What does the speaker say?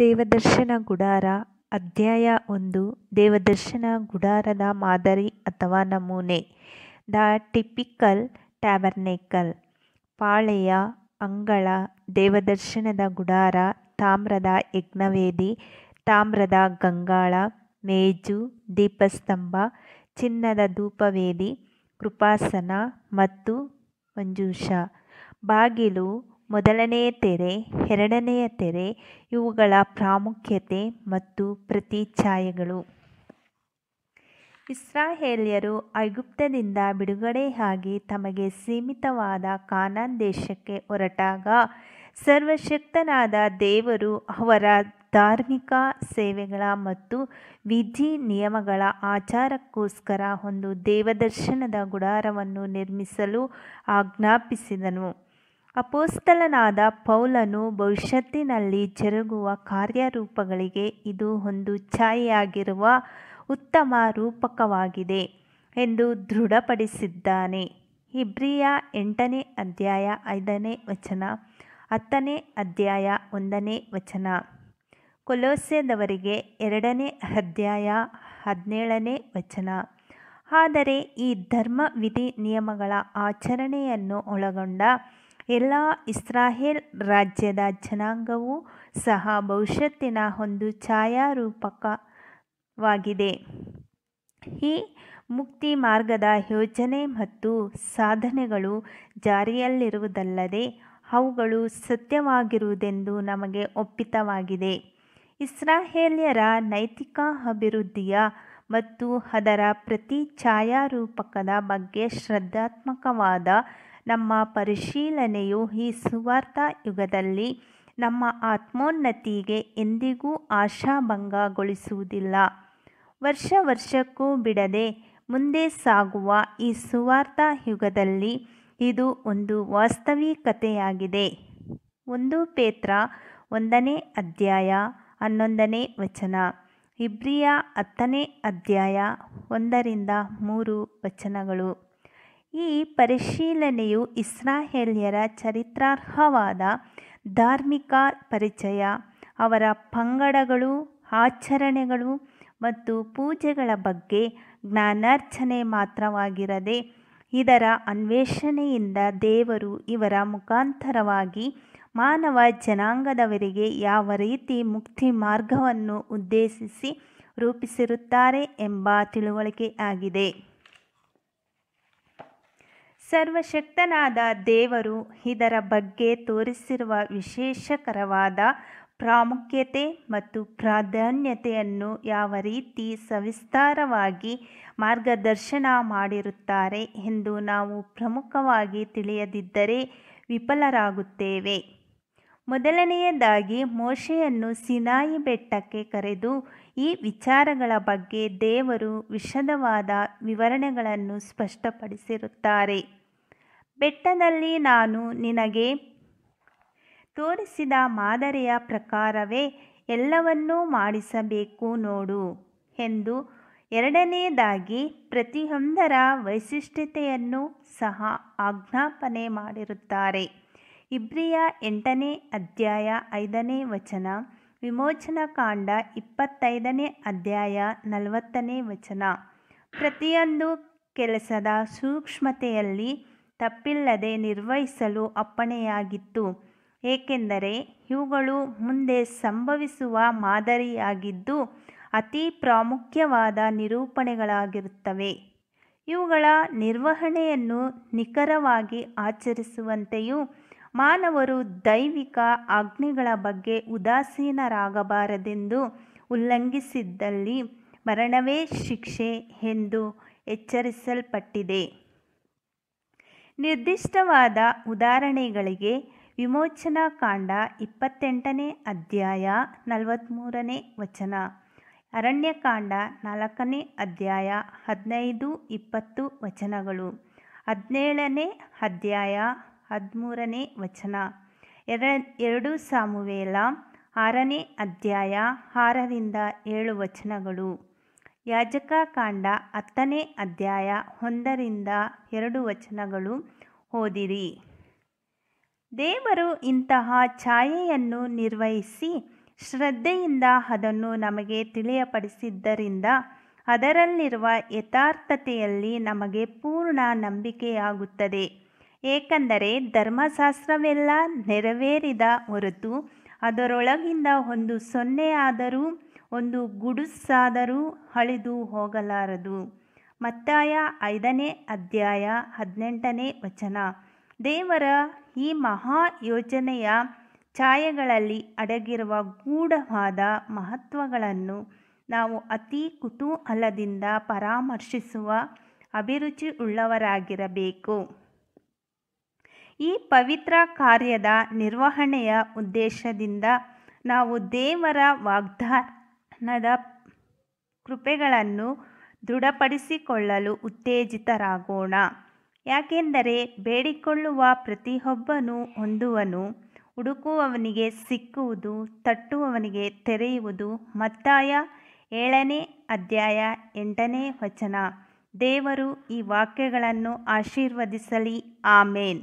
ದೇವದರ್ಶನ ಗುಡಾರ ಅಧ್ಯಾಯ ಒಂದು ದೇವದರ್ಶನ ಗುಡಾರದ ಮಾದರಿ ಅಥವಾ ನಮೂನೆ ದ ಟಿಪಿಕಲ್ ಟ್ಯಾಬರ್ನೇಕಲ್ ಪಾಳೆಯ ಅಂಗಳ ದೇವದರ್ಶನದ ಗುಡಾರ ತಾಮ್ರದ ಯಜ್ಞವೇದಿ ತಾಮ್ರದ ಗಂಗಾಳ ಮೇಜು ದೀಪಸ್ತಂಭ ಚಿನ್ನದ ಧೂಪವೇದಿ ಕೃಪಾಸನ ಮತ್ತು ಮಂಜೂಷ ಬಾಗಿಲು ಮೊದಲನೆಯ ತೆರೆ ಎರಡನೆಯ ತೆರೆ ಇವುಗಳ ಪ್ರಾಮುಖ್ಯತೆ ಮತ್ತು ಛಾಯೆಗಳು ಇಸ್ರಾಹೇಲಿಯರು ಐಗುಪ್ತದಿಂದ ಬಿಡುಗಡೆಯಾಗಿ ತಮಗೆ ಸೀಮಿತವಾದ ಕಾನಾನ್ ದೇಶಕ್ಕೆ ಹೊರಟಾಗ ಸರ್ವಶಕ್ತನಾದ ದೇವರು ಅವರ ಧಾರ್ಮಿಕ ಸೇವೆಗಳ ಮತ್ತು ವಿಧಿ ನಿಯಮಗಳ ಆಚಾರಕ್ಕೋಸ್ಕರ ಒಂದು ದೇವದರ್ಶನದ ಗುಡಾರವನ್ನು ನಿರ್ಮಿಸಲು ಆಜ್ಞಾಪಿಸಿದನು ಅಪೋಸ್ತಲನಾದ ಪೌಲನು ಭವಿಷ್ಯತ್ತಿನಲ್ಲಿ ಜರುಗುವ ಕಾರ್ಯರೂಪಗಳಿಗೆ ಇದು ಒಂದು ಛಾಯೆಯಾಗಿರುವ ಉತ್ತಮ ರೂಪಕವಾಗಿದೆ ಎಂದು ದೃಢಪಡಿಸಿದ್ದಾನೆ ಇಬ್ರಿಯ ಎಂಟನೇ ಅಧ್ಯಾಯ ಐದನೇ ವಚನ ಹತ್ತನೇ ಅಧ್ಯಾಯ ಒಂದನೇ ವಚನ ಕೊಲೋಸ್ಯದವರಿಗೆ ಎರಡನೇ ಅಧ್ಯಾಯ ಹದಿನೇಳನೇ ವಚನ ಆದರೆ ಈ ಧರ್ಮ ವಿಧಿ ನಿಯಮಗಳ ಆಚರಣೆಯನ್ನು ಒಳಗೊಂಡ ಎಲ್ಲ ಇಸ್ರಾಹೇಲ್ ರಾಜ್ಯದ ಜನಾಂಗವೂ ಸಹ ಭವಿಷ್ಯತ್ತಿನ ಒಂದು ಛಾಯಾರೂಪಕವಾಗಿದೆ ಈ ಮುಕ್ತಿ ಮಾರ್ಗದ ಯೋಜನೆ ಮತ್ತು ಸಾಧನೆಗಳು ಜಾರಿಯಲ್ಲಿರುವುದಲ್ಲದೆ ಅವುಗಳು ಸತ್ಯವಾಗಿರುವುದೆಂದು ನಮಗೆ ಒಪ್ಪಿತವಾಗಿದೆ ಇಸ್ರಾಹೇಲ್ಯರ ನೈತಿಕ ಅಭಿವೃದ್ಧಿಯ ಮತ್ತು ಅದರ ಪ್ರತಿ ಛಾಯಾರೂಪಕದ ಬಗ್ಗೆ ಶ್ರದ್ಧಾತ್ಮಕವಾದ ನಮ್ಮ ಪರಿಶೀಲನೆಯು ಈ ಸುವಾರ್ಥ ಯುಗದಲ್ಲಿ ನಮ್ಮ ಆತ್ಮೋನ್ನತಿಗೆ ಎಂದಿಗೂ ಆಶಾಭಂಗಗೊಳಿಸುವುದಿಲ್ಲ ವರ್ಷ ವರ್ಷಕ್ಕೂ ಬಿಡದೆ ಮುಂದೆ ಸಾಗುವ ಈ ಸುವಾರ್ಥ ಯುಗದಲ್ಲಿ ಇದು ಒಂದು ವಾಸ್ತವಿಕತೆಯಾಗಿದೆ ಒಂದು ಪೇತ್ರ ಒಂದನೇ ಅಧ್ಯಾಯ ಹನ್ನೊಂದನೇ ವಚನ ಇಬ್ರಿಯ ಹತ್ತನೇ ಅಧ್ಯಾಯ ಒಂದರಿಂದ ಮೂರು ವಚನಗಳು ಈ ಪರಿಶೀಲನೆಯು ಇಸ್ರಾಯೇಲ್ಯರ ಚರಿತ್ರಾರ್ಹವಾದ ಧಾರ್ಮಿಕ ಪರಿಚಯ ಅವರ ಪಂಗಡಗಳು ಆಚರಣೆಗಳು ಮತ್ತು ಪೂಜೆಗಳ ಬಗ್ಗೆ ಜ್ಞಾನಾರ್ಚನೆ ಮಾತ್ರವಾಗಿರದೆ ಇದರ ಅನ್ವೇಷಣೆಯಿಂದ ದೇವರು ಇವರ ಮುಖಾಂತರವಾಗಿ ಮಾನವ ಜನಾಂಗದವರಿಗೆ ಯಾವ ರೀತಿ ಮುಕ್ತಿ ಮಾರ್ಗವನ್ನು ಉದ್ದೇಶಿಸಿ ರೂಪಿಸಿರುತ್ತಾರೆ ಎಂಬ ತಿಳುವಳಿಕೆ ಆಗಿದೆ ಸರ್ವಶಕ್ತನಾದ ದೇವರು ಇದರ ಬಗ್ಗೆ ತೋರಿಸಿರುವ ವಿಶೇಷಕರವಾದ ಪ್ರಾಮುಖ್ಯತೆ ಮತ್ತು ಪ್ರಾಧಾನ್ಯತೆಯನ್ನು ಯಾವ ರೀತಿ ಸವಿಸ್ತಾರವಾಗಿ ಮಾರ್ಗದರ್ಶನ ಮಾಡಿರುತ್ತಾರೆ ಎಂದು ನಾವು ಪ್ರಮುಖವಾಗಿ ತಿಳಿಯದಿದ್ದರೆ ವಿಫಲರಾಗುತ್ತೇವೆ ಮೊದಲನೆಯದಾಗಿ ಮೋಶೆಯನ್ನು ಸಿನಾಯಿ ಬೆಟ್ಟಕ್ಕೆ ಕರೆದು ಈ ವಿಚಾರಗಳ ಬಗ್ಗೆ ದೇವರು ವಿಷದವಾದ ವಿವರಣೆಗಳನ್ನು ಸ್ಪಷ್ಟಪಡಿಸಿರುತ್ತಾರೆ ಬೆಟ್ಟದಲ್ಲಿ ನಾನು ನಿನಗೆ ತೋರಿಸಿದ ಮಾದರಿಯ ಪ್ರಕಾರವೇ ಎಲ್ಲವನ್ನೂ ಮಾಡಿಸಬೇಕು ನೋಡು ಎಂದು ಎರಡನೇದಾಗಿ ಪ್ರತಿಯೊಂದರ ವೈಶಿಷ್ಟ್ಯತೆಯನ್ನು ಸಹ ಆಜ್ಞಾಪನೆ ಮಾಡಿರುತ್ತಾರೆ ಇಬ್ರಿಯ ಎಂಟನೇ ಅಧ್ಯಾಯ ಐದನೇ ವಚನ ವಿಮೋಚನಾಕಾಂಡ ಇಪ್ಪತ್ತೈದನೇ ಅಧ್ಯಾಯ ನಲವತ್ತನೇ ವಚನ ಪ್ರತಿಯೊಂದು ಕೆಲಸದ ಸೂಕ್ಷ್ಮತೆಯಲ್ಲಿ ತಪ್ಪಿಲ್ಲದೆ ನಿರ್ವಹಿಸಲು ಅಪ್ಪಣೆಯಾಗಿತ್ತು ಏಕೆಂದರೆ ಇವುಗಳು ಮುಂದೆ ಸಂಭವಿಸುವ ಮಾದರಿಯಾಗಿದ್ದು ಅತಿ ಪ್ರಾಮುಖ್ಯವಾದ ನಿರೂಪಣೆಗಳಾಗಿರುತ್ತವೆ ಇವುಗಳ ನಿರ್ವಹಣೆಯನ್ನು ನಿಖರವಾಗಿ ಆಚರಿಸುವಂತೆಯೂ ಮಾನವರು ದೈವಿಕ ಆಜ್ಞೆಗಳ ಬಗ್ಗೆ ಉದಾಸೀನರಾಗಬಾರದೆಂದು ಉಲ್ಲಂಘಿಸಿದ್ದಲ್ಲಿ ಮರಣವೇ ಶಿಕ್ಷೆ ಎಂದು ಎಚ್ಚರಿಸಲ್ಪಟ್ಟಿದೆ ನಿರ್ದಿಷ್ಟವಾದ ಉದಾಹರಣೆಗಳಿಗೆ ವಿಮೋಚನಾ ಕಾಂಡ ಇಪ್ಪತ್ತೆಂಟನೇ ಅಧ್ಯಾಯ ನಲವತ್ತ್ಮೂರನೇ ವಚನ ಅರಣ್ಯಕಾಂಡ ನಾಲ್ಕನೇ ಅಧ್ಯಾಯ ಹದಿನೈದು ಇಪ್ಪತ್ತು ವಚನಗಳು ಹದಿನೇಳನೇ ಅಧ್ಯಾಯ ಹದಿಮೂರನೇ ವಚನ ಎರ ಎರಡು ಸಾಮುವೇಲ ಆರನೇ ಅಧ್ಯಾಯ ಆರರಿಂದ ಏಳು ವಚನಗಳು ಯಾಜಕಕಾಂಡ ಹತ್ತನೇ ಅಧ್ಯಾಯ ಒಂದರಿಂದ ಎರಡು ವಚನಗಳು ಓದಿರಿ ದೇವರು ಇಂತಹ ಛಾಯೆಯನ್ನು ನಿರ್ವಹಿಸಿ ಶ್ರದ್ಧೆಯಿಂದ ಅದನ್ನು ನಮಗೆ ತಿಳಿಯಪಡಿಸಿದ್ದರಿಂದ ಅದರಲ್ಲಿರುವ ಯಥಾರ್ಥತೆಯಲ್ಲಿ ನಮಗೆ ಪೂರ್ಣ ನಂಬಿಕೆಯಾಗುತ್ತದೆ ಏಕೆಂದರೆ ಧರ್ಮಶಾಸ್ತ್ರವೆಲ್ಲ ನೆರವೇರಿದ ಹೊರತು ಅದರೊಳಗಿಂದ ಒಂದು ಸೊನ್ನೆಯಾದರೂ ಒಂದು ಗುಡುಸಾದರೂ ಅಳಿದು ಹೋಗಲಾರದು ಮತ್ತಾಯ ಐದನೇ ಅಧ್ಯಾಯ ಹದಿನೆಂಟನೇ ವಚನ ದೇವರ ಈ ಮಹಾ ಯೋಜನೆಯ ಛಾಯೆಗಳಲ್ಲಿ ಅಡಗಿರುವ ಗೂಢವಾದ ಮಹತ್ವಗಳನ್ನು ನಾವು ಅತಿ ಕುತೂಹಲದಿಂದ ಪರಾಮರ್ಶಿಸುವ ಅಭಿರುಚಿ ಉಳ್ಳವರಾಗಿರಬೇಕು ಈ ಪವಿತ್ರ ಕಾರ್ಯದ ನಿರ್ವಹಣೆಯ ಉದ್ದೇಶದಿಂದ ನಾವು ದೇವರ ವಾಗ್ದಾ ನದ ಕೃಪೆಗಳನ್ನು ದೃಢಪಡಿಸಿಕೊಳ್ಳಲು ಉತ್ತೇಜಿತರಾಗೋಣ ಯಾಕೆಂದರೆ ಬೇಡಿಕೊಳ್ಳುವ ಪ್ರತಿಯೊಬ್ಬನು ಹೊಂದುವನು ಹುಡುಕುವವನಿಗೆ ಸಿಕ್ಕುವುದು ತಟ್ಟುವವನಿಗೆ ತೆರೆಯುವುದು ಮತ್ತಾಯ ಏಳನೇ ಅಧ್ಯಾಯ ಎಂಟನೇ ವಚನ ದೇವರು ಈ ವಾಕ್ಯಗಳನ್ನು ಆಶೀರ್ವದಿಸಲಿ ಆಮೇನ್